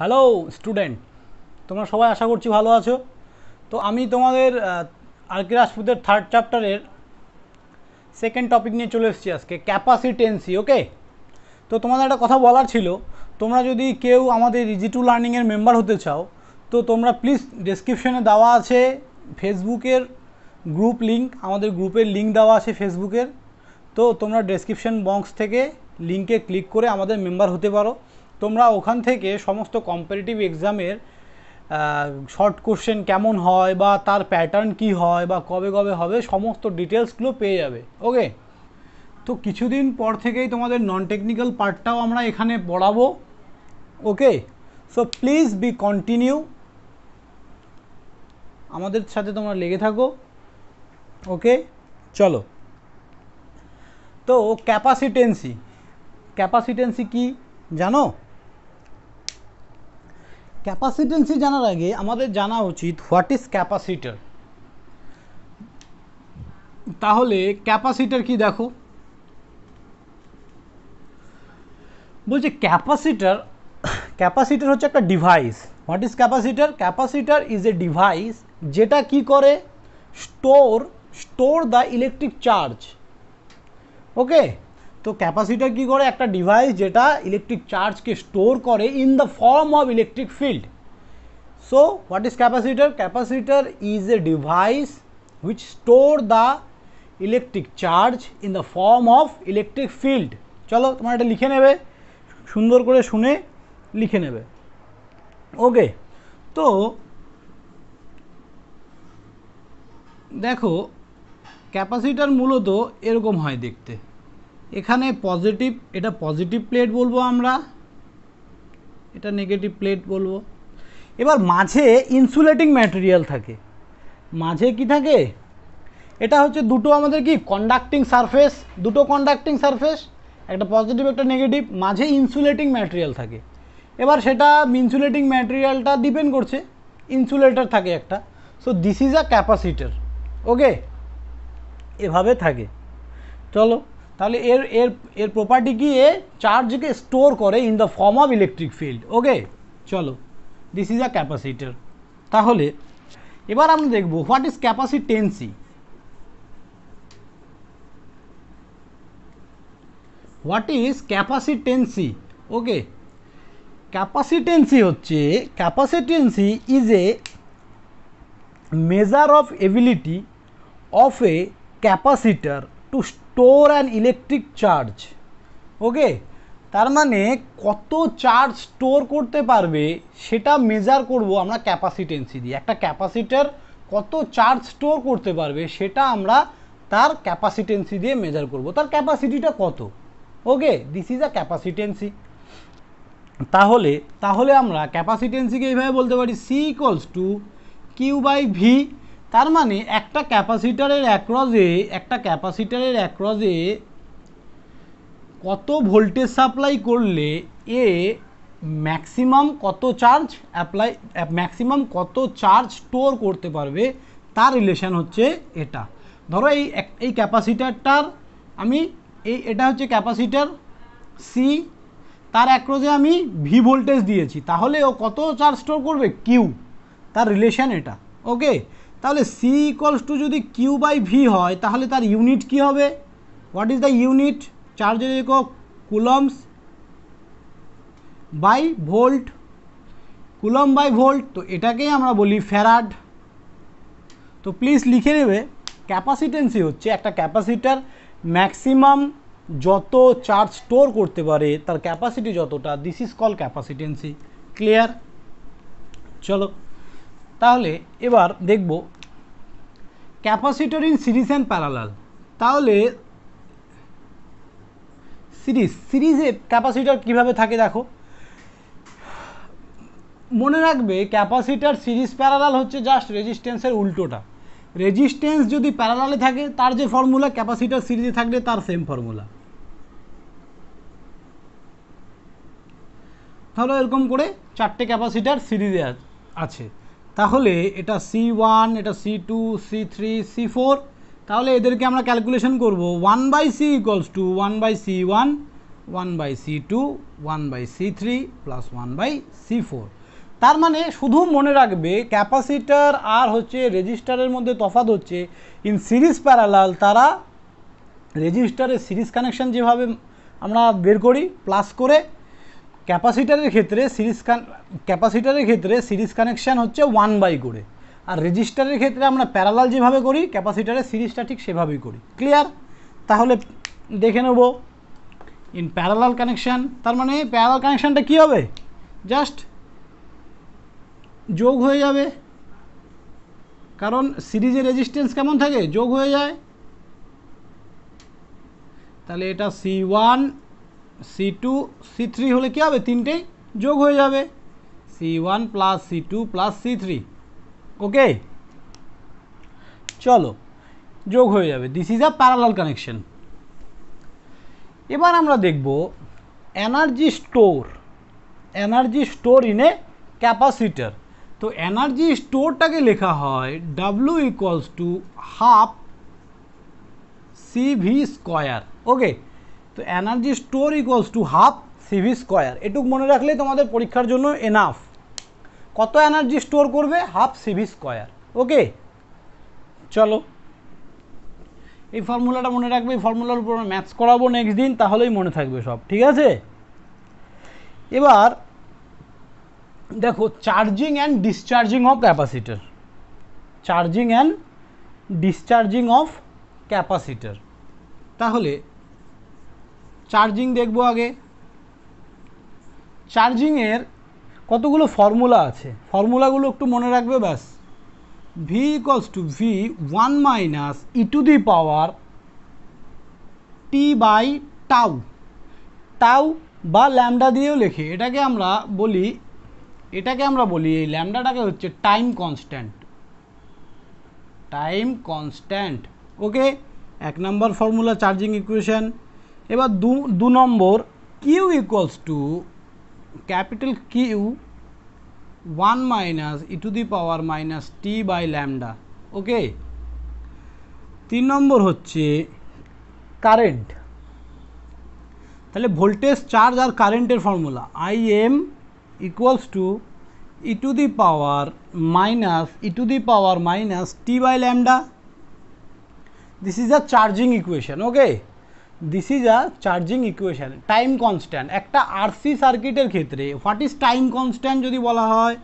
Hello student তোমরা সবাই আশা করছি ভালো আছো তো আমি তোমাদের আরকি রাজপুতের থার্ড চ্যাপ্টারের সেকেন্ড টপিক নিয়ে চলে এসেছি আজকে ক্যাপাসিটেন্সি ওকে তো তোমাদের একটা কথা বলার ছিল তোমরা যদি কেউ আমাদের ইজি টু লার্নিংয়ের মেম্বার হতে চাও তো তোমরা প্লিজ ডেসক্রিপশনে দেওয়া আছে ফেসবুকের গ্রুপ লিঙ্ক আমাদের গ্রুপের লিঙ্ক দেওয়া আছে ফেসবুকের তো তোমরা ডেসক্রিপশন বক্স থেকে লিঙ্কে ক্লিক করে আমাদের মেম্বার হতে পারো তোমরা ওখান থেকে সমস্ত কম্পারেটিভ এক্সামের শর্ট কোশ্চেন কেমন হয় বা তার প্যাটার্ন কি হয় বা কবে কবে হবে সমস্ত ডিটেলসগুলো পেয়ে যাবে ওকে তো কিছুদিন পর থেকেই তোমাদের নন টেকনিক্যাল পার্টটাও আমরা এখানে পড়াবো okay so please be continue আমাদের সাথে তোমরা লেগে থাকো ওকে চলো তো ক্যাপাসিটেন্সি ক্যাপাসিটেন্সি কি জানো ক্যাপাসিটেন্সি জানার আগে আমাদের জানা উচিত হোয়াট ইজ ক্যাপাসিটার তাহলে ক্যাপাসিটার কি দেখো বলছে ক্যাপাসিটার ক্যাপাসিটার হচ্ছে একটা device what is capacitor capacitor is a device যেটা কি করে store store the electric charge okay তো ক্যাপাসিটার কী করে একটা ডিভাইস যেটা ইলেকট্রিক চার্জকে স্টোর করে in the form of electric field so what is capacitor capacitor is a device which store the electric charge in the form of electric field চলো তোমরা এটা লিখে নেবে সুন্দর করে শুনে লিখে নেবে ওকে তো দেখো ক্যাপাসিটার মূলত এরকম হয় দেখতে এখানে পজিটিভ এটা পজিটিভ প্লেট বলবো আমরা এটা নেগেটিভ প্লেট বলবো এবার মাঝে ইনসুলেটিং ম্যাটেরিয়াল থাকে মাঝে কি থাকে এটা হচ্ছে দুটো আমাদের কি কন্ডাক্টিং সারফেস দুটো কন্ডাক্টিং সারফেস একটা পজিটিভ একটা নেগেটিভ মাঝে ইনসুলেটিং ম্যাটেরিয়াল থাকে এবার সেটা ইনসুলেটিং ম্যাটেরিয়ালটা ডিপেন্ড করছে ইনসুলেটর থাকে একটা so this is a capacitor okay এভাবে থাকে চলো তাহলে এর এর এর প্রপার্টি গিয়ে চার্জকে স্টোর করে in the form of electric field okay চলো দিস ইজ আ ক্যাপাসিটার তাহলে এবার আমরা দেখব what is capacitance what is capacitance okay capacitance হচ্ছে ক্যাপাসিটেন্সি is a measure of ability of a capacitor to store an electric charge okay তার মানে কত charge store করতে পারবে সেটা মেজার করব আমরা ক্যাপাসিটেন্সি দিয়ে একটা ক্যাপাসিটার কত চার্জ স্টোর করতে পারবে সেটা আমরা তার ক্যাপাসিটেন্সি দিয়ে মেজার করব তার ক্যাপাসিটিটা কত ওকে দিস ইজ আ ক্যাপাসিটেন্সি তাহলে তাহলে আমরা ক্যাপাসিটেন্সিকে এইভাবে বলতে পারি C equals to Q by V তার মানে একটা ক্যাপাসিটারের অ্যাক্রসে একটা ক্যাপাসিটারের অ্যাক্রসে কত ভোল্টেজ সাপ্লাই করলে এ ম্যাক্সিমাম কত চার্জ অ্যাপ্লাই ম্যাক্সিমাম কত চার্জ স্টোর করতে পারবে তার রিলেশান হচ্ছে এটা ধরো এই এই ক্যাপাসিটারটার আমি এই এটা হচ্ছে ক্যাপাসিটার সি তার অ্যাক্রোজে আমি ভি ভোল্টেজ দিয়েছি তাহলে ও কত চার্জ স্টোর করবে কিউ তার রিলেশান এটা ওকে তাহলে সি ইকলস টু যদি কিউ বাই ভি হয় তাহলে তার ইউনিট কি হবে হোয়াট ইজ দ্য ইউনিট চার্জের একক coulombs by volt coulomb by volt তো এটাকেই আমরা বলি ফেরাড তো প্লিজ লিখে নেবে ক্যাপাসিটেন্সি হচ্ছে একটা ক্যাপাসিটার ম্যাক্সিমাম যত চার্জ স্টোর করতে পারে তার ক্যাপাসিটি যতটা this is call capacitance clear চলো তাহলে এবার দেখব capacitor in series and parallel তাহলে সিরিজ সিরিজে ক্যাপাসিটর কিভাবে থাকে দেখো মনে রাখবে ক্যাপাসিটার সিরিজ প্যারালাল হচ্ছে জাস্ট রেজিস্ট্যান্সের উল্টোটা রেজিস্ট্যান্স যদি প্যারালালে থাকে তার যে ফর্মুলা ক্যাপাসিটার সিরিজে থাকলে তার সেম ফর্মুলা তাহলে এরকম করে চারটে ক্যাপাসিটার সিরিজে আছে তাহলে এটা সি ওয়ান এটা C two C three C four তাহলে এদেরকে আমরা ক্যালকুলেশন করব one by C equals to one by C one one by C two one by C three plus one by C four তার মানে শুধু মনে রাখবে ক্যাপাসিটার আর হচ্ছে রেজিস্টারের মধ্যে তফাত হচ্ছে ইন সিরিজ প্যারালাল তারা রেজিস্টারের সিরিজ কানেকশান যেভাবে আমরা বের করি প্লাস করে ক্যাপাসিটারের ক্ষেত্রে সিরিজ কান ক্যাপাসিটারের ক্ষেত্রে সিরিজ কানেকশান হচ্ছে ওয়ান বাই করে আর রেজিস্টারের ক্ষেত্রে আমরা প্যারালাল যেভাবে করি ক্যাপাসিটারের সিরিজটা ঠিক সেভাবেই করি ক্লিয়ার তাহলে দেখে নেব ইন প্যারালাল কানেকশান তার মানে প্যারালাল কানেকশানটা কী হবে জাস্ট যোগ হয়ে যাবে কারণ সিরিজের রেজিস্ট্যান্স কেমন থাকে যোগ হয়ে যায় তাহলে এটা C one C two C three হলে কী হবে তিনটেই যোগ হয়ে যাবে C one plus C two plus C three okay চলো যোগ হয়ে যাবে this is a parallel connection এবার আমরা দেখব energy store energy store in a capacitor তো এনার্জি স্টোরটাকে লেখা হয় W equals to half C V square okay তো energy store equals to half CV square এটুক মনে রাখলে তোমাদের পরীক্ষার জন্য এনাফ কত এনার্জি স্টোর করবে হাফ সিভি স্কোয়ার ওকে চলো এই ফর্মুলাটা মনে রাখবে এই ফর্মুলার উপর ম্যাথস করাবো নেক্সট দিন তাহলেই মনে থাকবে সব ঠিক আছে এবার দেখো charging and discharging of capacitor charging and discharging of capacitor তাহলে চার্জিং দেখব আগে চার্জিংয়ের কতগুলো ফর্মুলা আছে ফর্মুলাগুলো একটু মনে রাখবে ব্যাস V equals to V one minus e to the power t by tau tau বা ল্যামডা দিয়েও লেখে এটাকে আমরা বলি এটাকে আমরা বলি এই ল্যামডাটাকে হচ্ছে time constant time constant okay এক নম্বর ফর্মুলা চার্জিং ইকুয়েশান এবার দু দু নম্বর Q equals to capital Q one minus e to the power minus t by lambda okay তিন নম্বর হচ্ছে কারেন্ট তাহলে ভোল্টেজ চার্জ আর কারেন্টের formula I M equals to e to the power minus e to the power minus t by lambda this is the charging equation okay this is a charging equation time constant একটা RC সার্কিটের ক্ষেত্রে what is time constant যদি বলা হয়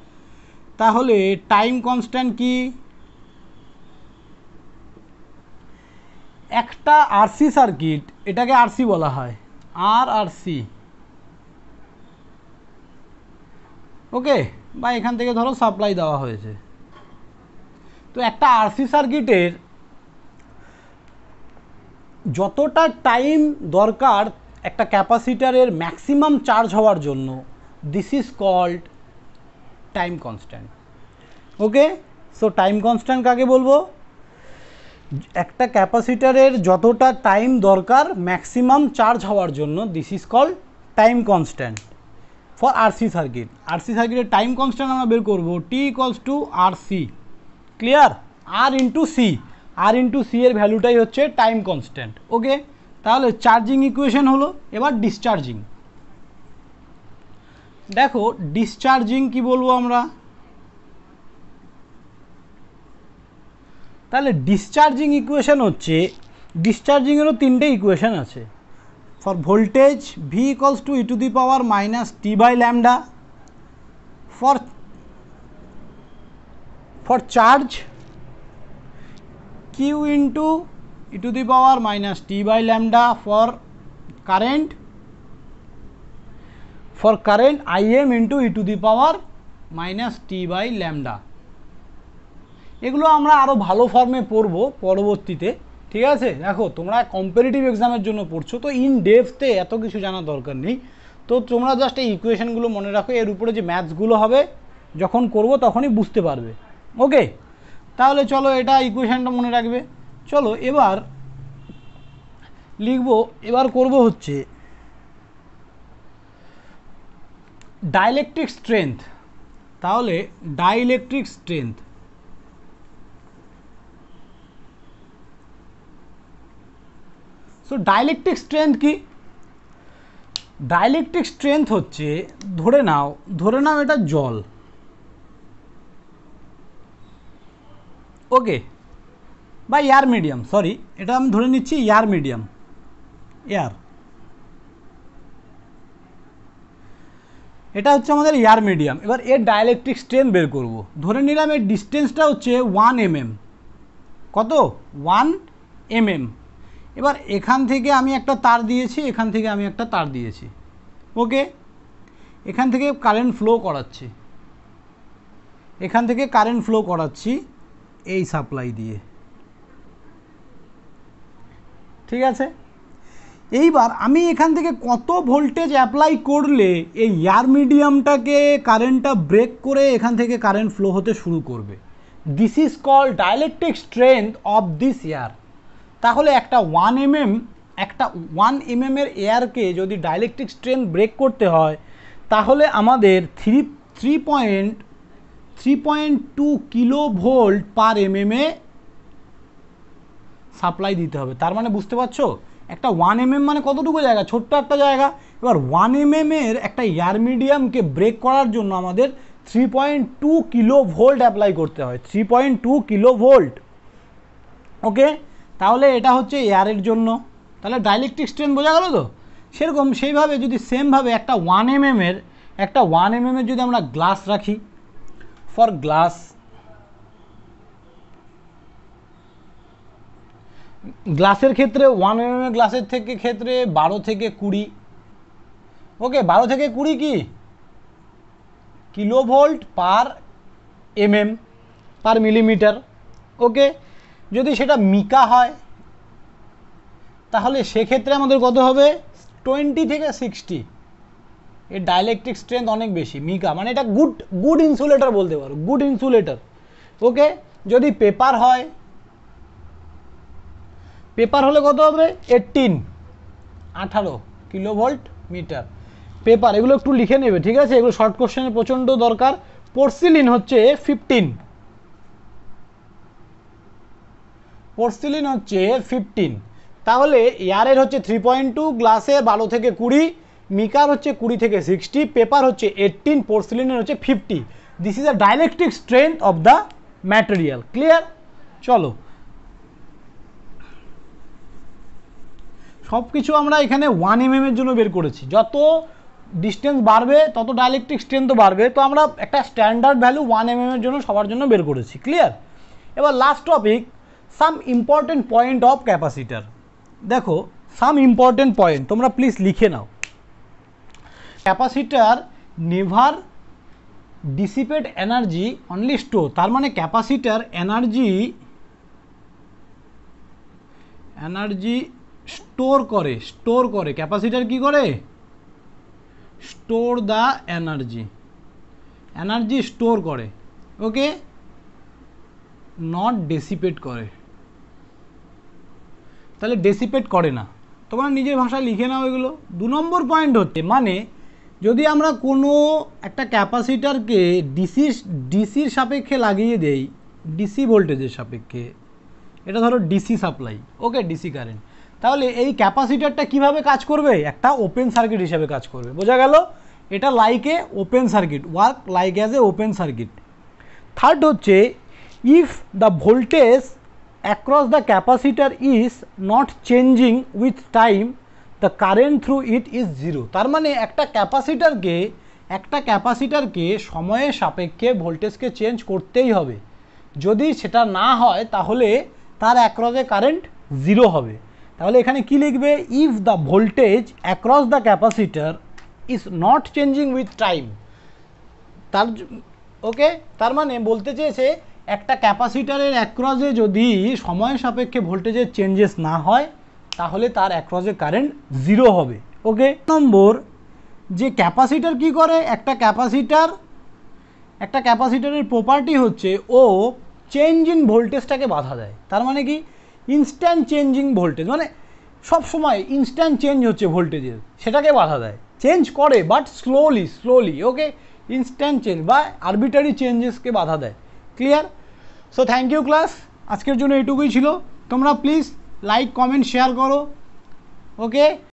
তাহলে time constant কি একটা RC circuit এটাকে আরসি বলা হয় আর আর সি ওকে বা এখান থেকে ধরো সাপ্লাই দেওয়া হয়েছে তো একটা আরসি সার্কিটের যতটা টাইম দরকার একটা ক্যাপাসিটারের ম্যাক্সিমাম চার্জ হওয়ার জন্য this is called time constant okay so time constant কাকে বলবো একটা ক্যাপাসিটারের যতটা টাইম দরকার ম্যাক্সিমাম চার্জ হওয়ার জন্য this is call time constant for RC circuit RC সার্কিটের টাইম কনস্ট্যান্ট আমরা বের করবো T equals to R C clear R into C R into C এর ভ্যালুটাই হচ্ছে টাইম কনস্ট্যান্ট ওকে তাহলে চার্জিং ইকুয়েশন হলো এবার ডিসচার্জিং দেখো ডিসচার্জিং কি বলবো আমরা তাহলে ডিসচার্জিং ইকুয়েশন হচ্ছে ডিসচার্জিংয়েরও তিনটে ইকুয়েশন আছে for voltage V equals to e to the power minus t by lambda for for charge Q into e to the power minus t by lambda for current for current I M into e to the power minus t by lambda এগুলো আমরা আরও ভালো ফর্মে পড়ব পরবর্তীতে ঠিক আছে দেখো তোমরা কম্পারেটিভ এক্সামের জন্য পড়ছো তো ইন ডেপথে এত কিছু জানা দরকার নেই তো তোমরা জাস্ট এই ইকুয়েশনগুলো মনে রাখো এর উপরে যে ম্যাথসগুলো হবে যখন করব তখনই বুঝতে পারবে ওকে তাহলে চলো এটা ইকুয়েশানটা মনে রাখবে চলো এবার লিখব এবার করব হচ্ছে ডাইলেকট্রিক স্ট্রেংথ তাহলে dielectric strength so dielectric strength কি ডাইলেকট্রিক স্ট্রেংথ হচ্ছে ধরে নাও ধরে নাও এটা জল ওকে বা এয়ার মিডিয়াম সরি এটা আমি ধরে নিচ্ছি এয়ার মিডিয়াম এয়ার এটা হচ্ছে আমাদের এয়ার মিডিয়াম এবার এর ডায়ালেকট্রিক স্ট্রেন বের করব ধরে নিলাম এর ডিস্টেন্সটা হচ্ছে ওয়ান এমএম mm। কত ওয়ান এমএম mm। এবার এখান থেকে আমি একটা তার দিয়েছি এখান থেকে আমি একটা তার দিয়েছি ওকে এখান থেকে কারেন্ট ফ্লো করাচ্ছি এখান থেকে কারেন্ট ফ্লো করাচ্ছি এই সাপ্লাই দিয়ে ঠিক আছে এইবার আমি এখান থেকে কত ভোল্টেজ অ্যাপ্লাই করলে এই এয়ার মিডিয়ামটাকে কারেন্টটা ব্রেক করে এখান থেকে কারেন্ট ফ্লো হতে শুরু করবে this is call dielectric strength of this air তাহলে একটা ওয়ান এম এম একটা ওয়ান এম mm এর এয়ারকে যদি ডাইলেকট্রিক স্ট্রেংথ ব্রেক করতে হয় তাহলে আমাদের three three point 3.2 kilo volt per MM এ সাপ্লাই দিতে হবে তার মানে বুঝতে পারছো একটা ওয়ান এমএম মানে কতটুকু জায়গা ছোট্ট একটা জায়গা এবার ওয়ান এমএম এর একটা এয়ার মিডিয়ামকে ব্রেক করার জন্য আমাদের three point two kilo volt apply করতে হয় three point two kilo volt okay তাহলে এটা হচ্ছে এয়ারের জন্য তাহলে ডাইলেকট্রিক স্ট্রেন বোঝা গেলো তো সেরকম সেইভাবে যদি সেমভাবে একটা ওয়ান এমএমের একটা ওয়ান এমএমের যদি আমরা গ্লাস রাখি for glass গ্লাসের ক্ষেত্রে ওয়ান mm এম গ্লাসের থেকে ক্ষেত্রে বারো থেকে কুড়ি ওকে বারো থেকে কুড়ি কি kilovolt per MM mm, per millimetre okay যদি সেটা মিকা হয় তাহলে সেক্ষেত্রে আমাদের কত হবে টোয়েন্টি থেকে সিক্সটি এর ডাইলেকট্রিক স্ট্রেংথ অনেক বেশি মিকা মানে এটা গুড গুড ইনসুলেটর বলতে পারো গুড ইনসুলেটর ওকে যদি পেপার হয় পেপার হলে কত হবে এইটিন আঠারো কিলো ভোল্ট মিটার পেপার এগুলো একটু লিখে নেবে ঠিক আছে এগুলো শর্ট কোশ্চেনের প্রচণ্ড দরকার পোর্সিলিন হচ্ছে ফিফটিন পোর্সিলিন হচ্ছে ফিফটিন তাহলে এয়ারের হচ্ছে থ্রি পয়েন্ট টু গ্লাসে বারো থেকে কুড়ি মিকার হচ্ছে কুড়ি থেকে সিক্সটি পেপার হচ্ছে এইটিন পোর্সিলিনের হচ্ছে fifty this is a dielectric strength of the material clear চলো সব কিছু আমরা এখানে ওয়ান এম mm এর জন্য বের করেছি যত ডিস্টেন্স বাড়বে তত ডাইলেকট্রিক স্ট্রেংথ বাড়বে তো আমরা একটা স্ট্যান্ডার্ড ভ্যালু ওয়ান এম এর জন্য সবার জন্য বের করেছি ক্লিয়ার এবার last topic some important point of capacitor দেখো সাম ইম্পর্টেন্ট পয়েন্ট তোমরা প্লিজ লিখে নাও capacitor never dissipate energy only store তার মানে ক্যাপাসিটার এনার্জি এনার্জি স্টোর করে স্টোর করে ক্যাপাসিটার কি করে store the energy energy store করে ওকে নট ডেসিপেট করে তাহলে ডেসিপেট করে না তোমরা নিজের ভাষায় লিখে নাও এগুলো দু নম্বর পয়েন্ট হচ্ছে মানে যদি আমরা কোনো একটা ক্যাপাসিটারকে ডিসি ডিসির সাপেক্ষে লাগিয়ে দেই ডিসি ভোল্টেজের সাপেক্ষে এটা ধরো DC supply okay DC current তাহলে এই ক্যাপাসিটারটা কিভাবে কাজ করবে একটা ওপেন সার্কিট হিসাবে কাজ করবে বোঝা গেল এটা লাইকে open circuit work like as a open circuit third হচ্ছে if the voltage across the capacitor is not changing with time the current through it is zero তার মানে একটা ক্যাপাসিটারকে একটা ক্যাপাসিটারকে সময়ের সাপেক্ষে ভোল্টেজকে চেঞ্জ করতেই হবে যদি সেটা না হয় তাহলে তার অ্যাক্রসে কারেন্ট জিরো হবে তাহলে এখানে কি লিখবে if the voltage across the capacitor is not changing with time তার ওকে তার মানে বলতে চেয়েছে একটা ক্যাপাসিটারের অ্যাক্রসে যদি সময় সাপেক্ষে ভোল্টেজের চেঞ্জেস না হয় তাহলে তার অ্যাক্রসে কারেন্ট জিরো হবে ওকে নম্বর যে ক্যাপাসিটার কি করে একটা ক্যাপাসিটার একটা ক্যাপাসিটারের প্রপার্টি হচ্ছে ও চেঞ্জ ইন ভোল্টেজটাকে বাধা দেয় তার মানে কি ইনস্ট্যান্ট চেঞ্জিং ভোল্টেজ মানে সব সময় ইনস্ট্যান্ট চেঞ্জ হচ্ছে ভোল্টেজের সেটাকে বাধা দেয় চেঞ্জ করে but slowly slowly okay instant change বা আরবিটারি চেঞ্জেসকে বাধা দেয় clear so thank you class আজকের জন্য এটুকুই ছিল তোমরা প্লিজ লাইক কমেন্ট শেয়ার করো ওকে